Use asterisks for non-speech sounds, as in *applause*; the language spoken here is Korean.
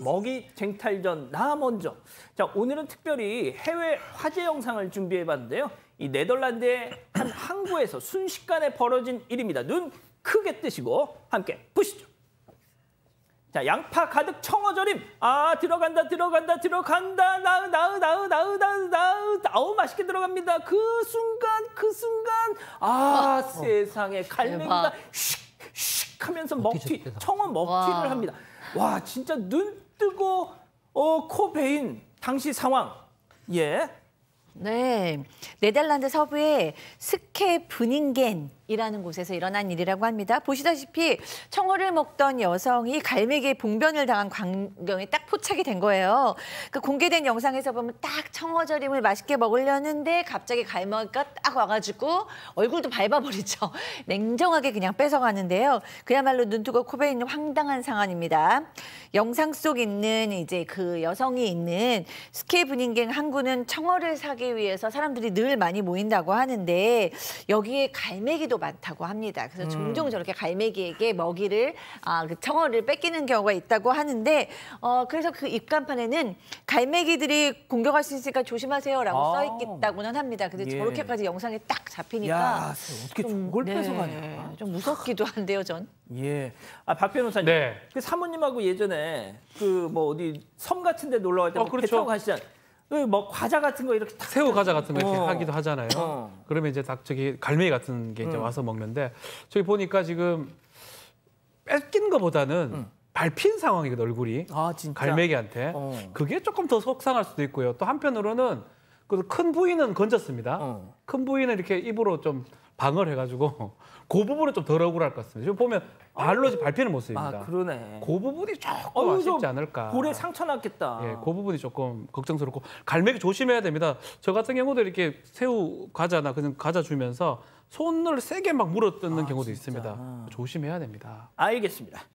먹이 쟁탈전 나 먼저. 자 오늘은 특별히 해외 화제 영상을 준비해봤는데요. 이 네덜란드의 한 항구에서 순식간에 벌어진 일입니다. 눈 크게 뜨시고 함께 보시죠. 자 양파 가득 청어절임. 아 들어간다 들어간다 들어간다 나으 나으 나으 나으 나으 나으 아우 맛있게 들어갑니다. 그 순간 그 순간 아 어, 세상에 갈매기가 슉슉 하면서 어, 먹튀, 청어 먹튀를 와. 합니다. 와, 진짜 눈 뜨고 어, 코 베인 당시 상황. 예. 네. 네덜란드 서부의 스케브닝겐 이라는 곳에서 일어난 일이라고 합니다. 보시다시피 청어를 먹던 여성이 갈매기에 봉변을 당한 광경이 딱 포착이 된 거예요. 그 공개된 영상에서 보면 딱 청어절임을 맛있게 먹으려는데 갑자기 갈매기가 딱 와가지고 얼굴도 밟아버리죠. *laughs* 냉정하게 그냥 뺏어가는데요. 그야말로 눈뜨고 코베 있는 황당한 상황입니다. 영상 속 있는 이제 그 여성이 있는 스케 이분닝갱 항구는 청어를 사기 위해서 사람들이 늘 많이 모인다고 하는데 여기에 갈매기도 많다고 합니다. 그래서 음. 종종 저렇게 갈매기에게 먹이를 아, 그 청어를 뺏기는 경우가 있다고 하는데 어, 그래서 그 입간판에는 갈매기들이 공격할 수 있으니까 조심하세요라고 아. 써있겠다고는 합니다. 근데 예. 저렇게까지 영상에 딱 잡히니까 야, 어떻게 저걸 네, 뺏어가냐. 좀 무섭기도 한데요, 전. 예. 아, 박 변호사님. 네. 그 사모님하고 예전에 그 뭐 어디 섬 같은 데 놀러 갈때 어, 뭐 그렇죠. 타고 가시잖아요. 그 뭐 과자 같은 거 이렇게 탁 새우 과자 같은 거 이렇게 어. 하기도 하잖아요. 어. 그러면 이제 닭 저기 갈매기 같은 게 이제 음. 와서 먹는데 저희 보니까 지금 뺏긴 거보다는 음. 밟힌 상황이거든 그 얼굴이 아, 갈매기한테 어. 그게 조금 더 속상할 수도 있고요. 또 한편으로는 그큰 부위는 건졌습니다. 어. 큰 부위는 이렇게 입으로 좀 방어를 해가지고 *laughs* 그 부분은 좀덜 억울할 것 같습니다. 지금 보면 발로 어. 지 발피는 못 쓰입니다. 아, 그러네. 그 부분이 어, 조금 어, 아쉽지 않을까. 볼에 상처 났겠다. 예, 그 부분이 조금 걱정스럽고 갈매기 조심해야 됩니다. 저 같은 경우도 이렇게 새우 과자나 그냥 과자 주면서 손을 세게 막 물어뜯는 아, 경우도 진짜. 있습니다. 아. 조심해야 됩니다. 알겠습니다.